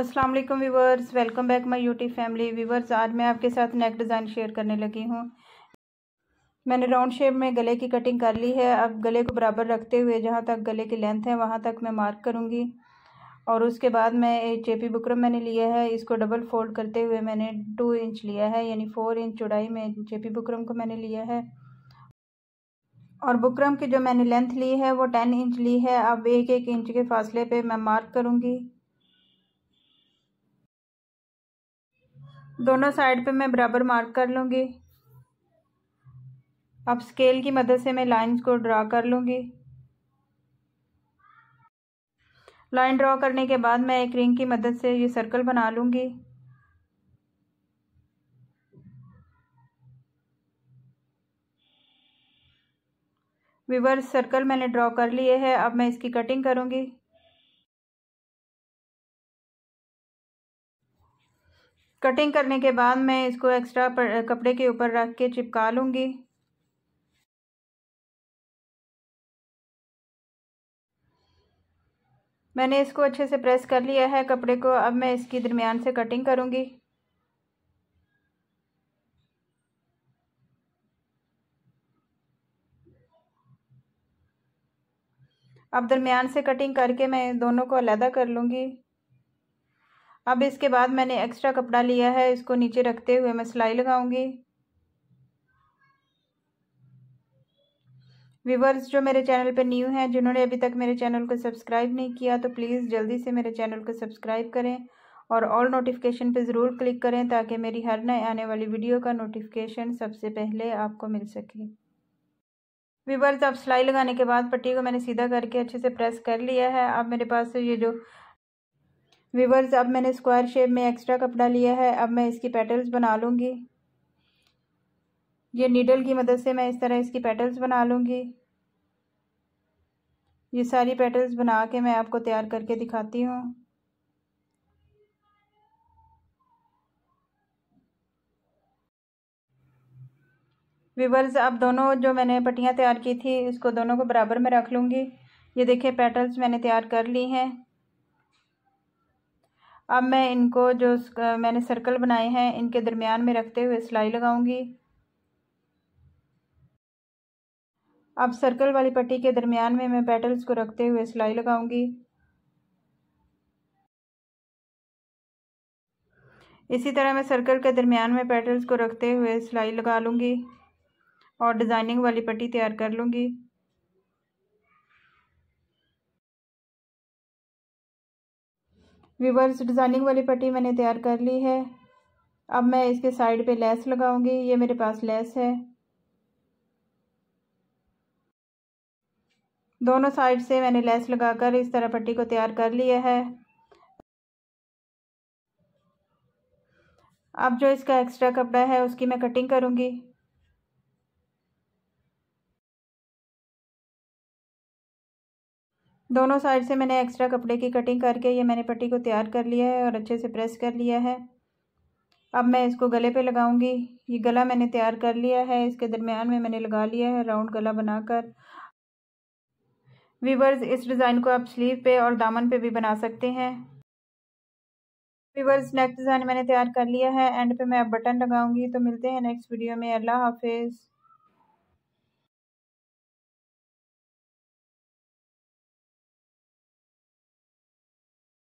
अस्सलाम वालेकुम viewers welcome back my YouTube family viewers आज मैं आपके साथ नेक डिज़ाइन शेयर करने लगी हूँ मैंने राउंड शेप में गले की कटिंग कर ली है अब गले को बराबर रखते हुए जहाँ तक गले की लेंथ है वहाँ तक मैं मार्क करूँगी और उसके बाद मैं एक चेपी बुकरम मैंने लिया है इसको डबल फोल्ड करते हुए मैंने टू इंच लिया है यानी फ़ोर इंच चौड़ाई में चेपी बुकरम को मैंने लिया है और बुकरम की जो मैंने लेंथ ली है वो टेन इंच ली है अब एक एक इंच के फासले पर मैं मार्क करूँगी दोनों साइड पे मैं बराबर मार्क कर लूँगी अब स्केल की मदद से मैं लाइंस को ड्रा कर लूँगी लाइन ड्रा करने के बाद मैं एक रिंग की मदद से ये सर्कल बना लूँगी विवर्स सर्कल मैंने ड्रॉ कर लिए है अब मैं इसकी कटिंग करूँगी कटिंग करने के बाद मैं इसको एक्स्ट्रा कपड़े के ऊपर रख के चिपका लूँगी मैंने इसको अच्छे से प्रेस कर लिया है कपड़े को अब मैं इसकी दरमियान से कटिंग करूँगी अब दरमियान से कटिंग करके मैं दोनों को अलहदा कर लूँगी अब इसके बाद मैंने एक्स्ट्रा कपड़ा लिया है इसको नीचे रखते हुए मैं सिलाई लगाऊंगी व्यूवर्स जो मेरे चैनल पर न्यू हैं जिन्होंने अभी तक मेरे चैनल को सब्सक्राइब नहीं किया तो प्लीज़ जल्दी से मेरे चैनल को सब्सक्राइब करें और ऑल नोटिफिकेशन पर ज़रूर क्लिक करें ताकि मेरी हर नए आने वाली वीडियो का नोटिफिकेशन सबसे पहले आपको मिल सके व्यूवर्स अब सिलाई लगाने के बाद पट्टी को मैंने सीधा करके अच्छे से प्रेस कर लिया है अब मेरे पास ये जो वीवर्स अब मैंने स्क्वायर शेप में एक्स्ट्रा कपड़ा लिया है अब मैं इसकी पेटल्स बना लूँगी ये नीडल की मदद से मैं इस तरह इसकी पेटल्स बना लूँगी ये सारी पेटल्स बना के मैं आपको तैयार करके दिखाती हूँ विवर्स अब दोनों जो मैंने पट्टियाँ तैयार की थी उसको दोनों को बराबर में रख लूँगी ये देखिए पेटल्स मैंने तैयार कर ली हैं अब मैं इनको जो मैंने सर्कल बनाए हैं इनके दरमियान में रखते हुए सिलाई लगाऊंगी अब सर्कल वाली पट्टी के दरमियान में मैं पेटल्स को रखते हुए सिलाई लगाऊंगी इसी तरह मैं सर्कल के दरमियान में पेटल्स को रखते हुए सिलाई लगा लूँगी और डिज़ाइनिंग वाली पट्टी तैयार कर लूँगी रिवर्स डिज़ाइनिंग वाली पट्टी मैंने तैयार कर ली है अब मैं इसके साइड पे लेस लगाऊंगी ये मेरे पास लेस है दोनों साइड से मैंने लेस लगाकर इस तरह पट्टी को तैयार कर लिया है अब जो इसका एक्स्ट्रा कपड़ा है उसकी मैं कटिंग करूंगी दोनों साइड से मैंने एक्स्ट्रा कपड़े की कटिंग करके ये मैंने पट्टी को तैयार कर लिया है और अच्छे से प्रेस कर लिया है अब मैं इसको गले पे लगाऊंगी ये गला मैंने तैयार कर लिया है इसके दरमियान में मैंने लगा लिया है राउंड गला बनाकर वीवर्स इस डिज़ाइन को आप स्लीव पे और दामन पे भी बना सकते हैं वीवर्स नेक्स्ट डिज़ाइन मैंने तैयार कर लिया है एंड पे मैं अब बटन लगाऊंगी तो मिलते हैं नेक्स्ट वीडियो में अल्लाह हाफिज़